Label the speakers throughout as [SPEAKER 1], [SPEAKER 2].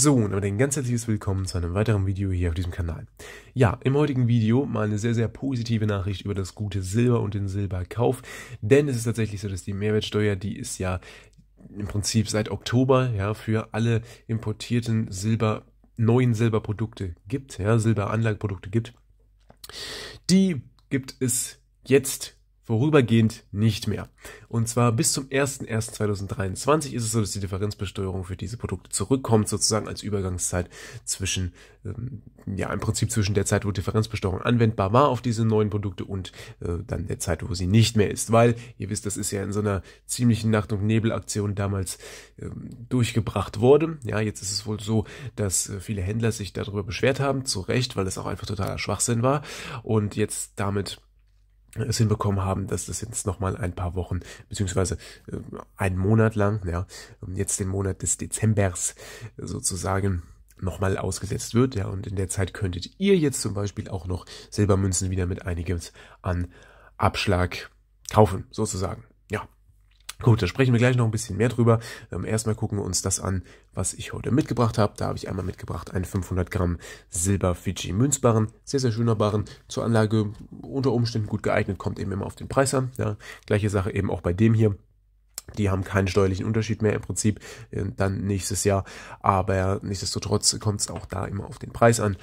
[SPEAKER 1] So, und damit ein ganz herzliches Willkommen zu einem weiteren Video hier auf diesem Kanal. Ja, im heutigen Video mal eine sehr, sehr positive Nachricht über das gute Silber und den Silberkauf, denn es ist tatsächlich so, dass die Mehrwertsteuer, die ist ja im Prinzip seit Oktober ja für alle importierten Silber, neuen Silberprodukte gibt, ja, Silberanlageprodukte gibt. Die gibt es jetzt vorübergehend nicht mehr. Und zwar bis zum 01.01.2023 ist es so, dass die Differenzbesteuerung für diese Produkte zurückkommt, sozusagen als Übergangszeit zwischen, ähm, ja, im Prinzip zwischen der Zeit, wo Differenzbesteuerung anwendbar war auf diese neuen Produkte und äh, dann der Zeit, wo sie nicht mehr ist. Weil, ihr wisst, das ist ja in so einer ziemlichen Nacht- und Nebelaktion damals ähm, durchgebracht worden. Ja, jetzt ist es wohl so, dass äh, viele Händler sich darüber beschwert haben, zu Recht, weil es auch einfach totaler Schwachsinn war. Und jetzt damit es hinbekommen haben, dass das jetzt nochmal ein paar Wochen, beziehungsweise äh, einen Monat lang, ja, ähm, jetzt den Monat des Dezembers sozusagen nochmal ausgesetzt wird, ja, und in der Zeit könntet ihr jetzt zum Beispiel auch noch Silbermünzen wieder mit einiges an Abschlag kaufen, sozusagen. Gut, da sprechen wir gleich noch ein bisschen mehr drüber. Ähm, erstmal gucken wir uns das an, was ich heute mitgebracht habe. Da habe ich einmal mitgebracht einen 500 Gramm Silber Fiji Münzbarren. Sehr, sehr schöner Barren. Zur Anlage unter Umständen gut geeignet, kommt eben immer auf den Preis an. Ja, gleiche Sache eben auch bei dem hier. Die haben keinen steuerlichen Unterschied mehr im Prinzip äh, dann nächstes Jahr. Aber nichtsdestotrotz kommt es auch da immer auf den Preis an.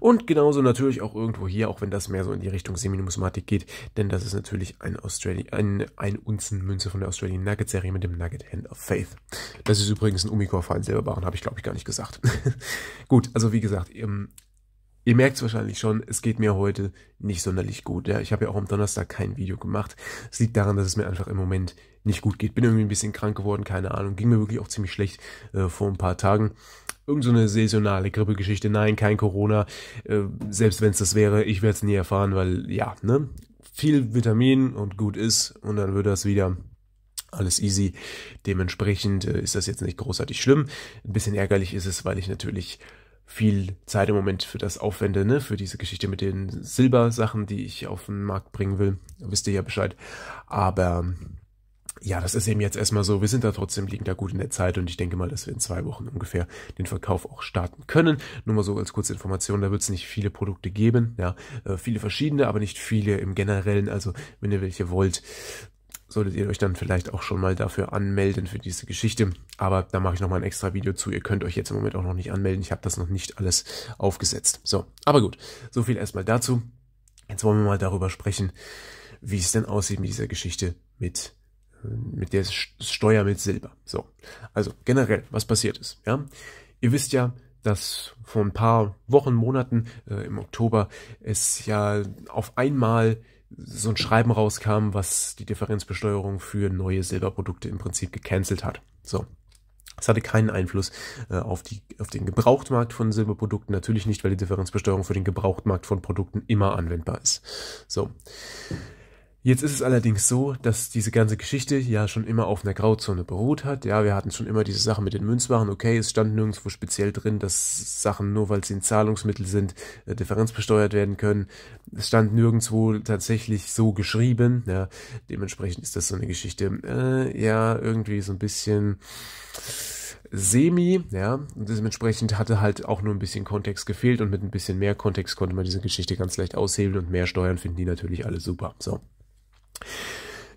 [SPEAKER 1] Und genauso natürlich auch irgendwo hier, auch wenn das mehr so in die Richtung Seminusmatik geht. Denn das ist natürlich ein, Australi ein, ein Unzenmünze von der Australian Nugget Serie mit dem Nugget Hand of Faith. Das ist übrigens ein Umicore-Fall selber waren, habe ich glaube ich gar nicht gesagt. Gut, also wie gesagt, im ähm, Ihr merkt es wahrscheinlich schon, es geht mir heute nicht sonderlich gut. Ja, ich habe ja auch am Donnerstag kein Video gemacht. Es liegt daran, dass es mir einfach im Moment nicht gut geht. Bin irgendwie ein bisschen krank geworden, keine Ahnung. Ging mir wirklich auch ziemlich schlecht äh, vor ein paar Tagen. Irgend so eine saisonale Grippegeschichte. Nein, kein Corona. Äh, selbst wenn es das wäre, ich werde es nie erfahren, weil ja, ne? Viel Vitamin und gut ist und dann wird das wieder alles easy. Dementsprechend äh, ist das jetzt nicht großartig schlimm. Ein bisschen ärgerlich ist es, weil ich natürlich viel Zeit im Moment für das aufwende, ne? für diese Geschichte mit den Silbersachen, die ich auf den Markt bringen will. wisst ihr ja Bescheid. Aber ja, das ist eben jetzt erstmal so. Wir sind da trotzdem, liegen da gut in der Zeit und ich denke mal, dass wir in zwei Wochen ungefähr den Verkauf auch starten können. Nur mal so als kurze Information, da wird es nicht viele Produkte geben, ja, äh, viele verschiedene, aber nicht viele im Generellen. Also wenn ihr welche wollt, solltet ihr euch dann vielleicht auch schon mal dafür anmelden für diese Geschichte. Aber da mache ich nochmal ein extra Video zu. Ihr könnt euch jetzt im Moment auch noch nicht anmelden. Ich habe das noch nicht alles aufgesetzt. So, aber gut, so viel erstmal dazu. Jetzt wollen wir mal darüber sprechen, wie es denn aussieht mit dieser Geschichte mit mit der Steuer mit Silber. So. Also generell, was passiert ist. Ja? Ihr wisst ja, dass vor ein paar Wochen, Monaten äh, im Oktober es ja auf einmal so ein Schreiben rauskam, was die Differenzbesteuerung für neue Silberprodukte im Prinzip gecancelt hat. So. Es hatte keinen Einfluss äh, auf, die, auf den Gebrauchtmarkt von Silberprodukten. Natürlich nicht, weil die Differenzbesteuerung für den Gebrauchtmarkt von Produkten immer anwendbar ist. So. Jetzt ist es allerdings so, dass diese ganze Geschichte ja schon immer auf einer Grauzone beruht hat. Ja, wir hatten schon immer diese Sache mit den Münzwaren. Okay, es stand nirgendwo speziell drin, dass Sachen, nur weil sie ein Zahlungsmittel sind, äh, differenzbesteuert werden können. Es stand nirgendwo tatsächlich so geschrieben. Ja, dementsprechend ist das so eine Geschichte, äh, ja, irgendwie so ein bisschen semi, ja, und dementsprechend hatte halt auch nur ein bisschen Kontext gefehlt und mit ein bisschen mehr Kontext konnte man diese Geschichte ganz leicht aushebeln und mehr Steuern finden die natürlich alle super. So.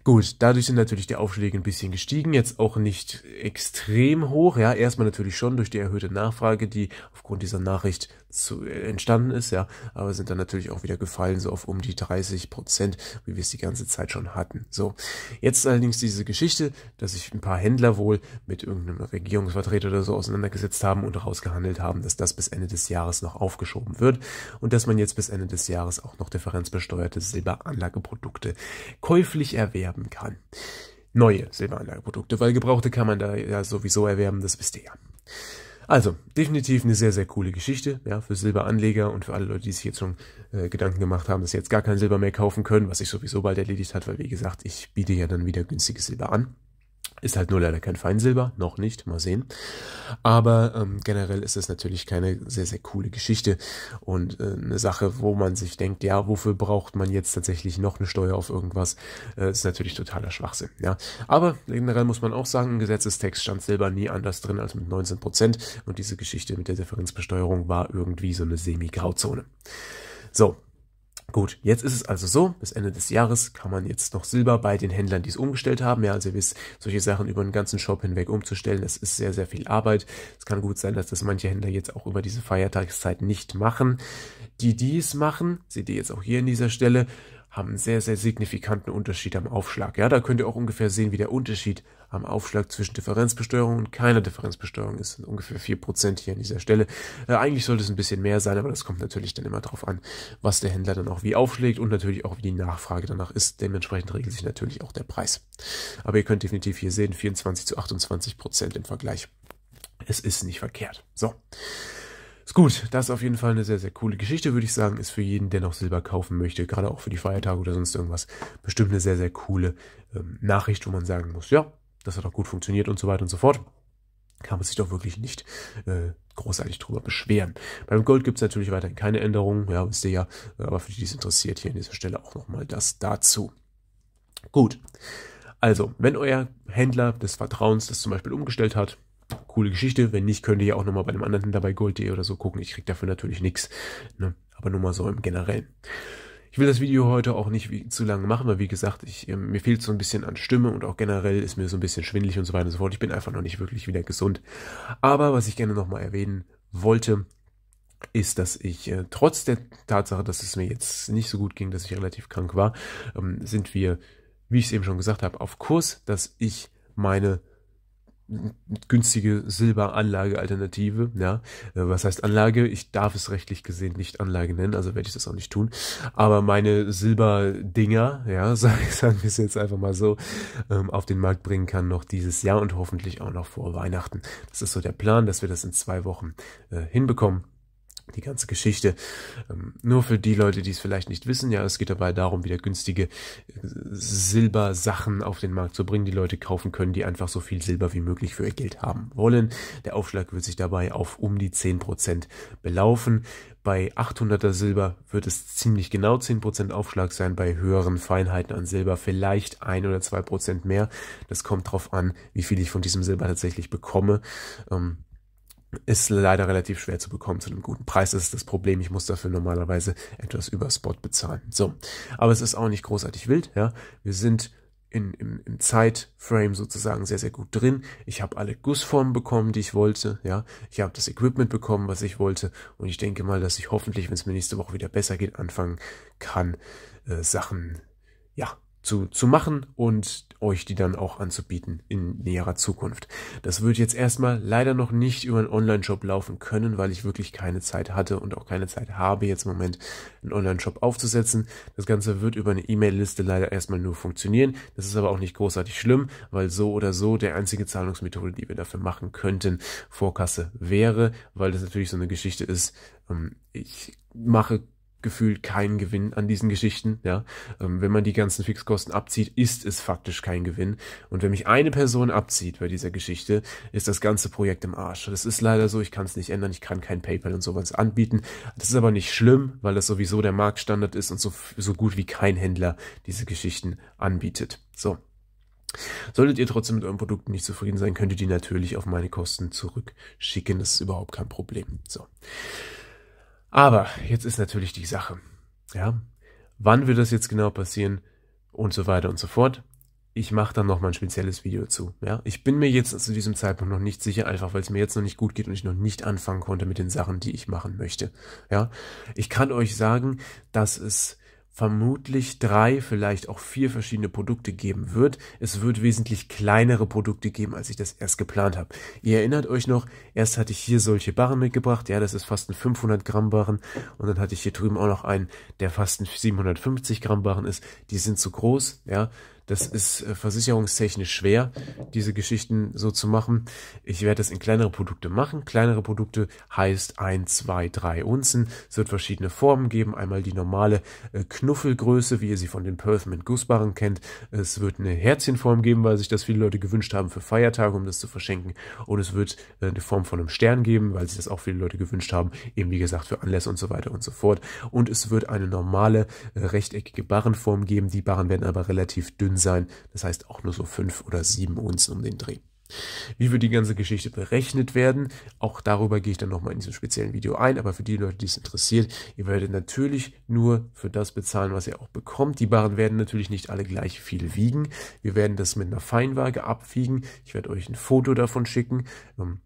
[SPEAKER 1] Gut, dadurch sind natürlich die Aufschläge ein bisschen gestiegen, jetzt auch nicht extrem hoch. Ja, erstmal natürlich schon durch die erhöhte Nachfrage, die aufgrund dieser Nachricht zu, äh, entstanden ist, ja, aber sind dann natürlich auch wieder gefallen, so auf um die 30 Prozent, wie wir es die ganze Zeit schon hatten. So, jetzt allerdings diese Geschichte, dass sich ein paar Händler wohl mit irgendeinem Regierungsvertreter oder so auseinandergesetzt haben und rausgehandelt haben, dass das bis Ende des Jahres noch aufgeschoben wird und dass man jetzt bis Ende des Jahres auch noch differenzbesteuerte Silberanlageprodukte käuflich erwerben kann. Neue Silberanlageprodukte, weil gebrauchte kann man da ja sowieso erwerben, das wisst ihr ja. Also, definitiv eine sehr, sehr coole Geschichte, ja, für Silberanleger und für alle Leute, die sich jetzt schon äh, Gedanken gemacht haben, dass sie jetzt gar kein Silber mehr kaufen können, was sich sowieso bald erledigt hat, weil wie gesagt, ich biete ja dann wieder günstiges Silber an. Ist halt nur leider kein Feinsilber, noch nicht, mal sehen. Aber ähm, generell ist es natürlich keine sehr, sehr coole Geschichte und äh, eine Sache, wo man sich denkt, ja, wofür braucht man jetzt tatsächlich noch eine Steuer auf irgendwas, äh, ist natürlich totaler Schwachsinn. Ja. Aber generell muss man auch sagen, im Gesetzestext stand Silber nie anders drin als mit 19% Prozent und diese Geschichte mit der Differenzbesteuerung war irgendwie so eine Semi-Grauzone. So, Gut, jetzt ist es also so, bis Ende des Jahres kann man jetzt noch Silber bei den Händlern, die es umgestellt haben. Ja, also ihr wisst, solche Sachen über den ganzen Shop hinweg umzustellen, das ist sehr, sehr viel Arbeit. Es kann gut sein, dass das manche Händler jetzt auch über diese Feiertagszeit nicht machen. Die, die es machen, seht ihr jetzt auch hier an dieser Stelle, haben einen sehr, sehr signifikanten Unterschied am Aufschlag. Ja, da könnt ihr auch ungefähr sehen, wie der Unterschied am Aufschlag zwischen Differenzbesteuerung und keiner Differenzbesteuerung ist. Also ungefähr 4% hier an dieser Stelle. Äh, eigentlich sollte es ein bisschen mehr sein, aber das kommt natürlich dann immer darauf an, was der Händler dann auch wie aufschlägt und natürlich auch, wie die Nachfrage danach ist. Dementsprechend regelt sich natürlich auch der Preis. Aber ihr könnt definitiv hier sehen, 24 zu 28% im Vergleich. Es ist nicht verkehrt. So. Ist gut, das ist auf jeden Fall eine sehr, sehr coole Geschichte, würde ich sagen. Ist für jeden, der noch Silber kaufen möchte, gerade auch für die Feiertage oder sonst irgendwas, bestimmt eine sehr, sehr coole ähm, Nachricht, wo man sagen muss, ja, das hat auch gut funktioniert und so weiter und so fort. Kann man sich doch wirklich nicht äh, großartig drüber beschweren. Beim Gold gibt es natürlich weiterhin keine Änderungen, ja, wisst ihr ja, aber für die, die es interessiert, hier an dieser Stelle auch nochmal das dazu. Gut. Also, wenn euer Händler des Vertrauens das zum Beispiel umgestellt hat, coole Geschichte. Wenn nicht, könnt ihr ja auch nochmal bei einem anderen dabei Gold.de oder so gucken. Ich krieg dafür natürlich nichts. Ne? Aber nur mal so im Generellen. Ich will das Video heute auch nicht wie, zu lange machen, weil wie gesagt, ich, äh, mir fehlt so ein bisschen an Stimme und auch generell ist mir so ein bisschen schwindelig und so weiter und so fort. Ich bin einfach noch nicht wirklich wieder gesund. Aber was ich gerne nochmal erwähnen wollte, ist, dass ich äh, trotz der Tatsache, dass es mir jetzt nicht so gut ging, dass ich relativ krank war, ähm, sind wir, wie ich es eben schon gesagt habe, auf Kurs, dass ich meine günstige Silberanlagealternative. Ja, äh, was heißt Anlage? Ich darf es rechtlich gesehen nicht Anlage nennen, also werde ich das auch nicht tun. Aber meine Silberdinger, ja, sagen wir es jetzt einfach mal so, ähm, auf den Markt bringen kann noch dieses Jahr und hoffentlich auch noch vor Weihnachten. Das ist so der Plan, dass wir das in zwei Wochen äh, hinbekommen die ganze Geschichte. Ähm, nur für die Leute, die es vielleicht nicht wissen, ja, es geht dabei darum, wieder günstige äh, Silbersachen auf den Markt zu bringen, die Leute kaufen können, die einfach so viel Silber wie möglich für ihr Geld haben wollen. Der Aufschlag wird sich dabei auf um die 10% belaufen. Bei 800er Silber wird es ziemlich genau 10% Aufschlag sein, bei höheren Feinheiten an Silber vielleicht ein oder zwei Prozent mehr. Das kommt drauf an, wie viel ich von diesem Silber tatsächlich bekomme. Ähm, ist leider relativ schwer zu bekommen. Zu einem guten Preis das ist das Problem. Ich muss dafür normalerweise etwas über Spot bezahlen. So, aber es ist auch nicht großartig wild. Ja, wir sind in, im, im Zeitframe sozusagen sehr, sehr gut drin. Ich habe alle Gussformen bekommen, die ich wollte. Ja, ich habe das Equipment bekommen, was ich wollte. Und ich denke mal, dass ich hoffentlich, wenn es mir nächste Woche wieder besser geht, anfangen kann, äh, Sachen ja zu, zu machen und euch die dann auch anzubieten in näherer Zukunft. Das wird jetzt erstmal leider noch nicht über einen Online-Shop laufen können, weil ich wirklich keine Zeit hatte und auch keine Zeit habe, jetzt im Moment einen Online-Shop aufzusetzen. Das Ganze wird über eine E-Mail-Liste leider erstmal nur funktionieren. Das ist aber auch nicht großartig schlimm, weil so oder so der einzige Zahlungsmethode, die wir dafür machen könnten, Vorkasse wäre, weil das natürlich so eine Geschichte ist. Ähm, ich mache gefühlt keinen Gewinn an diesen Geschichten. Ja? Ähm, wenn man die ganzen Fixkosten abzieht, ist es faktisch kein Gewinn. Und wenn mich eine Person abzieht bei dieser Geschichte, ist das ganze Projekt im Arsch. Das ist leider so, ich kann es nicht ändern, ich kann kein PayPal und sowas anbieten. Das ist aber nicht schlimm, weil das sowieso der Marktstandard ist und so, so gut wie kein Händler diese Geschichten anbietet. So. Solltet ihr trotzdem mit euren Produkten nicht zufrieden sein, könnt ihr die natürlich auf meine Kosten zurückschicken. Das ist überhaupt kein Problem. So. Aber jetzt ist natürlich die Sache, ja, wann wird das jetzt genau passieren und so weiter und so fort. Ich mache dann nochmal ein spezielles Video zu. Ja, ich bin mir jetzt zu diesem Zeitpunkt noch nicht sicher, einfach weil es mir jetzt noch nicht gut geht und ich noch nicht anfangen konnte mit den Sachen, die ich machen möchte. Ja, ich kann euch sagen, dass es vermutlich drei, vielleicht auch vier verschiedene Produkte geben wird. Es wird wesentlich kleinere Produkte geben, als ich das erst geplant habe. Ihr erinnert euch noch, erst hatte ich hier solche Barren mitgebracht. Ja, das ist fast ein 500 Gramm Barren. Und dann hatte ich hier drüben auch noch einen, der fast ein 750 Gramm Barren ist. Die sind zu groß, ja. Das ist äh, versicherungstechnisch schwer, diese Geschichten so zu machen. Ich werde das in kleinere Produkte machen. Kleinere Produkte heißt 1, 2, 3 Unzen. Es wird verschiedene Formen geben. Einmal die normale äh, Knuffelgröße, wie ihr sie von den Perthman Gussbarren kennt. Es wird eine Herzchenform geben, weil sich das viele Leute gewünscht haben für Feiertage, um das zu verschenken. Und es wird äh, eine Form von einem Stern geben, weil sich das auch viele Leute gewünscht haben. Eben wie gesagt für Anlässe und so weiter und so fort. Und es wird eine normale äh, rechteckige Barrenform geben. Die Barren werden aber relativ dünn Tonnen sein. Das heißt auch nur so fünf oder sieben Unzen um den Dreh. Wie wird die ganze Geschichte berechnet werden? Auch darüber gehe ich dann nochmal in diesem speziellen Video ein, aber für die Leute, die es interessiert, ihr werdet natürlich nur für das bezahlen, was ihr auch bekommt. Die Waren werden natürlich nicht alle gleich viel wiegen. Wir werden das mit einer Feinwaage abwiegen. Ich werde euch ein Foto davon schicken. Ähm,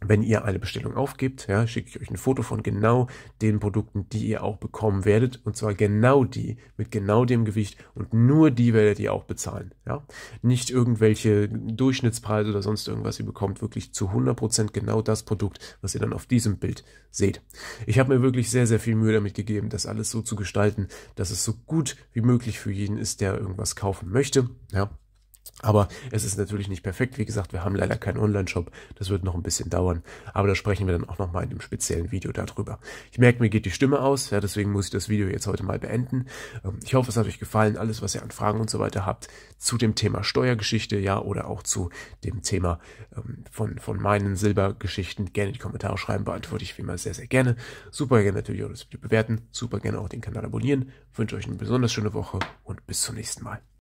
[SPEAKER 1] wenn ihr eine Bestellung aufgibt, ja, schicke ich euch ein Foto von genau den Produkten, die ihr auch bekommen werdet. Und zwar genau die, mit genau dem Gewicht. Und nur die werdet ihr auch bezahlen. Ja? Nicht irgendwelche Durchschnittspreise oder sonst irgendwas. Ihr bekommt wirklich zu 100% genau das Produkt, was ihr dann auf diesem Bild seht. Ich habe mir wirklich sehr, sehr viel Mühe damit gegeben, das alles so zu gestalten, dass es so gut wie möglich für jeden ist, der irgendwas kaufen möchte. Ja? Aber es ist natürlich nicht perfekt. Wie gesagt, wir haben leider keinen Online-Shop. Das wird noch ein bisschen dauern. Aber da sprechen wir dann auch nochmal in dem speziellen Video darüber. Ich merke, mir geht die Stimme aus. Ja, deswegen muss ich das Video jetzt heute mal beenden. Ähm, ich hoffe, es hat euch gefallen. Alles, was ihr an Fragen und so weiter habt zu dem Thema Steuergeschichte, ja, oder auch zu dem Thema ähm, von, von meinen Silbergeschichten, gerne in die Kommentare schreiben. Beantworte ich wie immer sehr, sehr gerne. Super gerne natürlich auch das Video bewerten. Super gerne auch den Kanal abonnieren. Ich wünsche euch eine besonders schöne Woche und bis zum nächsten Mal.